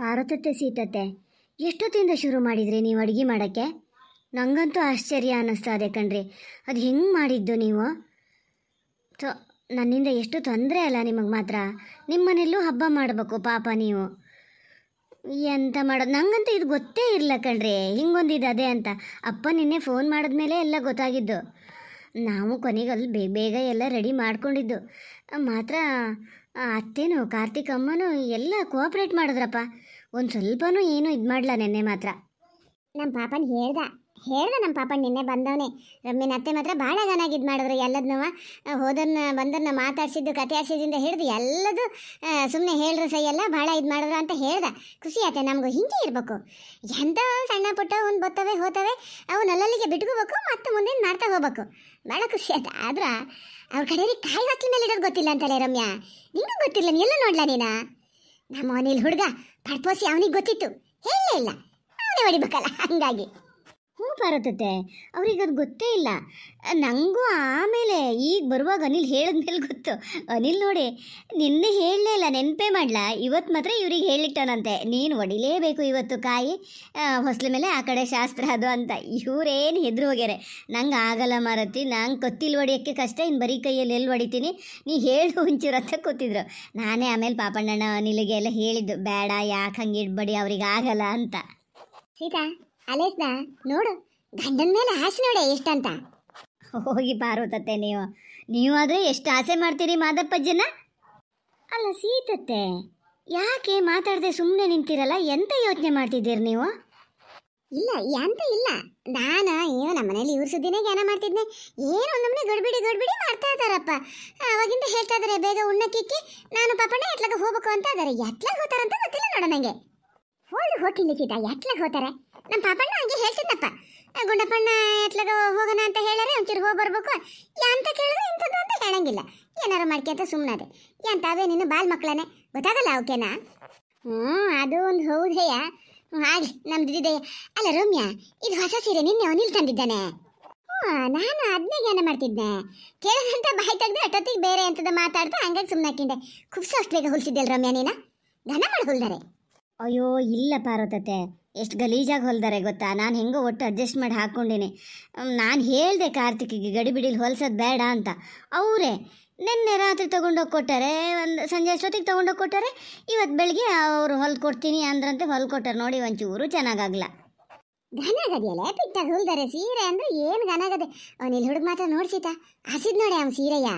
ಪಾರುತತ್ತೆ ಸೀತತೆ ಎಷ್ಟೊತ್ತಿಂದ ಶುರು ಮಾಡಿದ್ರಿ ನೀವು ಅಡುಗೆ ಮಾಡೋಕ್ಕೆ ನನಗಂತೂ ಆಶ್ಚರ್ಯ ಅನ್ನಿಸ್ತಾ ಇದೆ ಕಣ್ರಿ ಅದು ಹೆಂಗೆ ಮಾಡಿದ್ದು ನೀವು ಸೊ ನನ್ನಿಂದ ಎಷ್ಟು ತೊಂದರೆ ಅಲ್ಲ ನಿಮಗೆ ಮಾತ್ರ ನಿಮ್ಮ ಮನೆಯಲ್ಲೂ ಹಬ್ಬ ಮಾಡಬೇಕು ಪಾಪ ನೀವು ಎಂತ ಮಾಡೋದು ನಂಗಂತೂ ಇದು ಗೊತ್ತೇ ಇರಲ್ಲ ಕಣ್ರಿ ಹಿಂಗೊಂದಿದೆ ಅದೇ ಅಂತ ಅಪ್ಪ ನಿನ್ನೆ ಫೋನ್ ಮಾಡಿದ್ಮೇಲೆ ಎಲ್ಲ ಗೊತ್ತಾಗಿದ್ದು ನಾವು ಕೊನೆಗಲ್ಲಿ ಬೇಗ ಬೇಗ ಎಲ್ಲ ರೆಡಿ ಮಾಡ್ಕೊಂಡಿದ್ದು ಮಾತ್ರ ಅತ್ತೇನು ಕಾರ್ತಿಕ್ ಅಮ್ಮನೂ ಎಲ್ಲ ಕೋಆಪ್ರೇಟ್ ಮಾಡಿದ್ರಪ್ಪ ಒಂದು ಸ್ವಲ್ಪನೂ ಏನೂ ಇದು ಮಾಡಲ ನೆನ್ನೆ ಮಾತ್ರ ನಮ್ಮ ಪಾಪನ ಹೇಳ್ದ ಹೇಳ್ದ ನಮ್ಮ ಪಾಪನ ನಿನ್ನೆ ಬಂದವನೇ ರಮ್ಮಿನ ಅತ್ತೆ ಮಾತ್ರ ಭಾಳ ಚೆನ್ನಾಗಿ ಇದು ಮಾಡಿದ್ರು ಎಲ್ಲದನ್ನೂ ಹೋದನ್ನ ಬಂದನ್ನ ಮಾತಾಡ್ಸಿದ್ದು ಕತೆ ಆಡ್ಸಿದ್ದಿಂದ ಹಿಡಿದು ಎಲ್ಲದು ಸುಮ್ಮನೆ ಹೇಳ್ರು ಸೈ ಎಲ್ಲ ಭಾಳ ಇದು ಮಾಡಿದ್ರು ಅಂತ ಹೇಳ್ದ ಖುಷಿ ಆಯ್ತೆ ನಮಗೂ ಹಿಂಗೆ ಇರಬೇಕು ಎಂಥ ಸಣ್ಣ ಪುಟ್ಟ ಒಂದು ಬತ್ತವೆ ಹೋತವೆ ಅವು ಅಲ್ಲಲ್ಲಿಗೆ ಬಿಟ್ಕೋಬೇಕು ಮತ್ತು ಮುಂದೆ ಮಾಡ್ತಾ ಹೋಗ್ಬೇಕು ಭಾಳ ಖುಷಿ ಆಯ್ತು ಆದ್ರೆ ಅವ್ರ ಕಡೆಯಲ್ಲಿ ಕಾಯಿ ಹಾಕಿ ಮೇಲೆ ಇಡೋದು ಗೊತ್ತಿಲ್ಲ ಅಂತಲೇ ರಮ್ಯಾ ನಿಮಗೂ ಗೊತ್ತಿಲ್ಲ ನೀನು ಎಲ್ಲ ನೋಡ್ಲಾ ನೀನಾ ನಮ್ಮ ಮನೇಲಿ ಹುಡುಗ ಪಡ್ಪೋಸಿ ಅವನಿಗೆ ಗೊತ್ತಿತ್ತು ಹೇಳೇ ಇಲ್ಲ ಅವನೇ ಹೊಡಿಬೇಕಲ್ಲ ಹಂಗಾಗಿ ಬರತತೆ ಅವ್ರಿಗೆ ಅದು ಗೊತ್ತೇ ಇಲ್ಲ ನನಗೂ ಆಮೇಲೆ ಈಗ ಬರುವಾಗ ಅನಿಲ್ ಹೇಳಿದ್ಮೇಲೆ ಗೊತ್ತು ಅನಿಲ್ ನೋಡಿ ನಿನ್ನೆ ಹೇಳಲೇ ಇಲ್ಲ ನೆನಪೇ ಮಾಡಲ ಇವತ್ತು ಮಾತ್ರ ಇವ್ರಿಗೆ ಹೇಳಿಟ್ಟಾನಂತೆ ನೀನು ಹೊಡಿಲೇಬೇಕು ಇವತ್ತು ಕಾಯಿ ಹೊಸಲ ಮೇಲೆ ಆ ಕಡೆ ಶಾಸ್ತ್ರ ಅದು ಅಂತ ಇವರೇನು ಹೆದ್ರು ಹೋಗ್ಯಾರೆ ನಂಗೆ ಆಗಲ್ಲ ಮಾರತಿ ನಂಗೆ ಕತ್ತಿಲ್ ಹೊಡಿಯೋಕ್ಕೆ ಕಷ್ಟ ಇನ್ನು ಬರೀ ಕೈಯಲ್ಲಿ ಎಲ್ಲಿ ಹೊಡಿತೀನಿ ನೀ ಹೇಳು ಒಂಚೂರು ಅಂತ ಕೂತಿದ್ರು ನಾನೇ ಆಮೇಲೆ ಪಾಪಣ್ಣಣ್ಣ ಅನಿಲಿಗೆ ಎಲ್ಲ ಹೇಳಿದ್ದು ಬೇಡ ಯಾಕೆ ಹಂಗೆ ಇಡ್ಬೇಡಿ ಅವ್ರಿಗೆ ಆಗಲ್ಲ ಅಂತ ಸೀತಾ ಅಲೇಸ್ನಾ ನೋಡು ಗಂಡನ ಮೇಲೆ ಆಸೆ ನೋಡಿ ಎಷ್ಟಂತ ಹೋಗಿ ಪಾರ್ವತತ್ತೆ ನೀವು ನೀವು ಆದರೆ ಎಷ್ಟು ಆಸೆ ಮಾಡ್ತೀರಿ ಮಾದಪ್ಪಜ್ಜನ ಅಲ್ಲ ಸೀತತ್ತೆ ಯಾಕೆ ಮಾತಾಡದೆ ಸುಮ್ಮನೆ ನಿಂತಿರಲ್ಲ ಎಂತ ಯೋಚನೆ ಮಾಡ್ತಿದ್ದೀರಿ ನೀವು ಇಲ್ಲ ಎಂತ ಇಲ್ಲ ನಾನು ಏನು ನಮ್ಮ ಮನೇಲಿ ಇವ್ರ ಸುದ್ದಿನೇ ಜ್ಞಾನ ಮಾಡ್ತಿದ್ದೆ ಏನು ನಮ್ಮನೆ ಗಡ್ಬಿಡಿ ಗಡ್ಬಿಡಿ ಮಾಡ್ತಾ ಇದ್ದಾರಪ್ಪ ಅವಾಗಿಂದ ಹೇಳ್ತಾ ಬೇಗ ಉಣ್ಣಕ್ಕಿಕ್ಕಿ ನಾನು ಪಾಪಣ್ಣ ಎತ್ಲಾಗ ಹೋಗ್ಬೇಕು ಅಂತ ಇದಾರೆ ಎತ್ಲಾಗ ಹೋತಾರಂತ ಗೊತ್ತಿಲ್ಲ ನೋಡ ನನಗೆ ಹೋಗಿ ಹೋಗಿಲ್ಲ ಸೀತಾ ಎತ್ಲಾಗ ಹೋತಾರೆ ನಮ್ಮ ಪಾಪಣ್ಣ ಹಂಗೆ ಹೇಳ್ತಿದ್ದಪ್ಪ ಗುಂಡಪ್ಪಣ್ಣ ಎತ್ಲಗ ಹೋಗೋಣ ಅಂತ ಹೇಳಾರೆ ಒಂಚೂರು ಹೋಗಿ ಬರ್ಬೇಕು ಅಂತ ಕೇಳಿದ್ರೆ ಇಂಥದ್ದು ಅಂತ ಹೇಳಂಗಿಲ್ಲ ಏನಾರು ಮಾಡ್ಕೊಂತ ಏನು ತಾವೇ ನೀನು ಬಾಲ್ ಮಕ್ಕಳನೆ ಗೊತ್ತಾಗಲ್ಲ ಓಕೆನಾ ಹ್ಞೂ ಅದು ಒಂದು ಹೌದಯ್ಯ ಹಾಗೆ ನಮ್ದಿದೆ ಅಲ್ಲ ರಮ್ಯಾ ಇದು ಹೊಸ ಸೀರೆ ನಿನ್ನೆ ಅವನಿಲ್ ತಂದಿದ್ದಾನೆ ಹ್ಞೂ ನಾನು ಅದನ್ನೇ ಜ್ಞಾನ ಮಾಡ್ತಿದ್ದೆ ಕೇಳೋದಂತ ಬಾಯಿ ತೆಗೆದು ಅಷ್ಟೊತ್ತಿಗೆ ಬೇರೆ ಎಂಥದ್ದು ಮಾತಾಡ್ತಾ ಹಂಗಾಗಿ ಸುಮ್ಮನೆ ಹಾಕಿಂಡೆ ಖುಷಿ ಅಷ್ಟು ಬೇಗ ಹೊಲಿಸಿದ್ದೆಲ್ಲ ರಮ್ಯಾ ನೀನು ಘನ ಮಾಡಿ ಹೊಲ್ದಾರೆ ಅಯ್ಯೋ ಇಲ್ಲ ಪಾರ್ವತತೆ ಎಷ್ಟು ಗಲೀಜಾಗಿ ಹೊಲ್ದಾರೆ ಗೊತ್ತಾ ನಾನು ಹೆಂಗೋ ಒಟ್ಟು ಅಡ್ಜಸ್ಟ್ ಮಾಡಿ ಹಾಕ್ಕೊಂಡಿನಿ ನಾನು ಹೇಳಿದೆ ಕಾರ್ತಿಕಿಗೆ ಗಡಿಬಿಡಿಲಿ ಹೊಲ್ಸೋದು ಬೇಡ ಅಂತ ಅವರೇ ನಿನ್ನೆ ರಾತ್ರಿ ತೊಗೊಂಡೋಗಿ ಕೊಟ್ಟಾರೆ ಒಂದು ಸಂಜೆ ಅಷ್ಟೊತ್ತಿಗೆ ತೊಗೊಂಡೋಗಿ ಕೊಟ್ಟಾರೆ ಇವತ್ತು ಬೆಳಗ್ಗೆ ಅವರು ಹೊಲ್ದು ಕೊಡ್ತೀನಿ ಅಂದ್ರಂತೆ ಹೊಲ್ದು ಕೊಟ್ಟಾರೆ ನೋಡಿ ಒಂಚೂರು ಚೆನ್ನಾಗಾಗಲ್ಲ ಘನಗದಿಯಲ್ಲ ಪಿಟ್ಟಾಗ ಹೊಲ್ದಾರೆ ಸೀರೆ ಅಂದ್ರೆ ಏನು ಘನಗದೆ ಅವನಿಲ್ಲಿ ಹುಡುಗ ಮಾತ್ರ ನೋಡ್ಸಿತ ಹಸಿದ್ ನೋಡಿ ಅವ್ನು ಸೀರೆಯ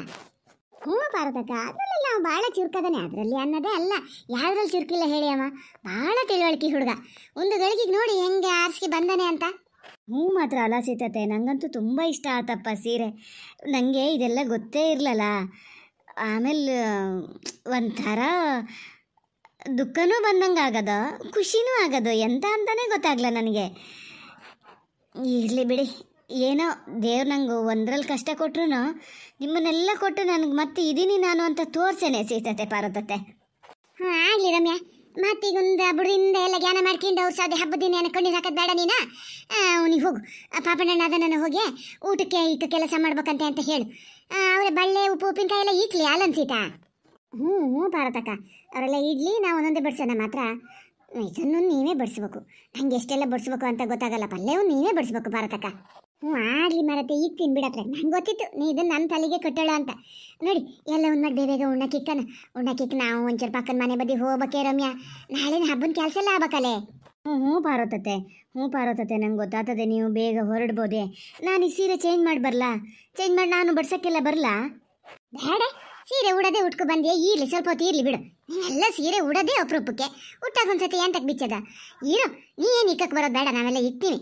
ಹ್ಞೂ ಭಾರತಕ್ಕೆ ಅದರಲ್ಲಿ ನಾವು ಭಾಳ ಚುರುಕದಾನೆ ಅದರಲ್ಲಿ ಅನ್ನೋದೇ ಅಲ್ಲ ಯಾವುದ್ರಲ್ಲಿ ಚುರುಕಿಲ್ಲ ಹೇಳಿ ಅಮ್ಮ ಭಾಳ ತಿಳುವಳಿಕೆ ಹುಡುಗ ಒಂದು ಗಳಿಗೆಗೆ ನೋಡಿ ಹೆಂಗೆ ಆರಿಸಿ ಬಂದಾನೆ ಅಂತ ಹ್ಞೂ ಮಾತ್ರ ಅಲ ಸೀತತೆ ನನಗಂತೂ ತುಂಬ ಇಷ್ಟ ಆತಪ್ಪ ಸೀರೆ ನನಗೆ ಇದೆಲ್ಲ ಗೊತ್ತೇ ಇರಲಲ್ಲ ಆಮೇಲೆ ಒಂಥರ ದುಃಖನೂ ಬಂದಂಗೆ ಆಗೋದು ಖುಷಿನೂ ಆಗೋದು ಎಂತ ಅಂತಲೇ ಗೊತ್ತಾಗಲ್ಲ ನನಗೆ ಇರಲಿ ಬಿಡಿ ಏನೋ ದೇವ್ರು ನಂಗೆ ಒಂದ್ರಲ್ಲಿ ಕಷ್ಟ ಕೊಟ್ರು ನಿಮ್ಮನ್ನೆಲ್ಲ ಕೊಟ್ಟು ನನಗೆ ಮತ್ತೆ ಇದ್ದೀನಿ ನಾನು ಅಂತ ತೋರ್ಸೇನೆ ಸೀತತೆ ಪಾರತತೆ ಹಾಂ ಆಗಲಿ ರಮ್ಯಾ ಮತ್ತೀಗೊಂದು ಬುಡಿಂದ ಎಲ್ಲ ಜ್ಞಾನ ಮಾಡ್ಕೊಂಡು ಅವ್ರು ಸಾಧ್ಯ ಹಬ್ಬದಿನ ಅನ್ಕೊಂಡು ಹಾಕೋದು ಬೇಡ ನೀನು ಅವ್ನಿಗೆ ಹೋಗು ಪಾಪಣ್ಣ ಅದನ್ನು ಹೋಗಿ ಊಟಕ್ಕೆ ಈಗ ಕೆಲಸ ಮಾಡ್ಬೇಕಂತೆ ಅಂತ ಹೇಳು ಅವರ ಬಳ್ಳೆ ಉಪ್ಪು ಉಪ್ಪಿನಕಾಯಿ ಎಲ್ಲ ಈಕ್ಲಿ ಅಲ್ಲನ್ ಸೀತಾ ಹ್ಞೂ ಹ್ಞೂ ಅವರೆಲ್ಲ ಇಡ್ಲಿ ನಾವು ಒಂದೊಂದೇ ಬಡಿಸೋಣ ಮಾತ್ರ ಇದನ್ನು ನೀವೇ ಬಡಿಸ್ಬೇಕು ಹಂಗೆ ಎಷ್ಟೆಲ್ಲ ಬಡಿಸ್ಬೇಕು ಅಂತ ಗೊತ್ತಾಗಲ್ಲ ಪಲ್ಯವೂ ನೀನೇ ಬಡಿಸ್ಬೇಕು ಭಾರತಕ್ಕ ಹ್ಞೂ ಆಗಲಿ ಮಾರತ್ತೆ ಈಗ ತಿನ್ಬಿಡತ್ತೆ ನಂಗೆ ಗೊತ್ತಿತ್ತು ನೀ ಇದನ್ನು ನನ್ನ ತಲೆಗೆ ಕಟ್ಟೋಳ ಅಂತ ನೋಡಿ ಎಲ್ಲ ಒಂದು ಮಾಡಿ ಬೇಗ ಉಣ್ಣಕ್ಕಿಕ್ಕನ ಉಣ್ಣಕ್ಕಿಕ್ಕ ನಾವು ಒಂಚೂರು ಪಕ್ಕದ ಮನೆ ಬದಿ ಹೋಗ್ಬೇಕೆ ರಮ್ಯಾ ನಾಳೆನ ಹಬ್ಬನ ಕೆಲಸ ಎಲ್ಲ ಆಗ್ಬೇಕಲ್ಲೇ ಹ್ಞೂ ಹ್ಞೂ ಪಾರೋತತೆ ಹ್ಞೂ ಪಾರೋತತೆ ನಂಗೆ ಗೊತ್ತಾಗ್ತದೆ ನೀವು ಬೇಗ ಹೊರಡ್ಬೋದೆ ನಾನು ಈ ಸೀರೆ ಚೇಂಜ್ ಮಾಡಿ ಬರಲಾ ಚೇಂಜ್ ಮಾಡಿ ನಾನು ಬಡ್ಸೋಕ್ಕೆಲ್ಲ ಬರಲಾ ಬೇಡ ಸೀರೆ ಉಡೋದೇ ಉಟ್ಕೊ ಬಂದೆ ಇರಲಿ ಸ್ವಲ್ಪ ಹೊತ್ತು ಇರಲಿ ಬಿಡು ಎಲ್ಲ ಸೀರೆ ಉಡೋದೇ ಅಪರೂಪಕ್ಕೆ ಉಟ್ಟಾಗ ಒಂದ್ಸತಿ ಎಂತಕ್ಕೆ ಬಿಚ್ಚದ ಇರೋ ನೀ ಏನು ಇಕ್ಕಕ್ಕೆ ಬರೋದು ಬೇಡ ನಾವೆಲ್ಲ ಇಕ್ತೀವಿ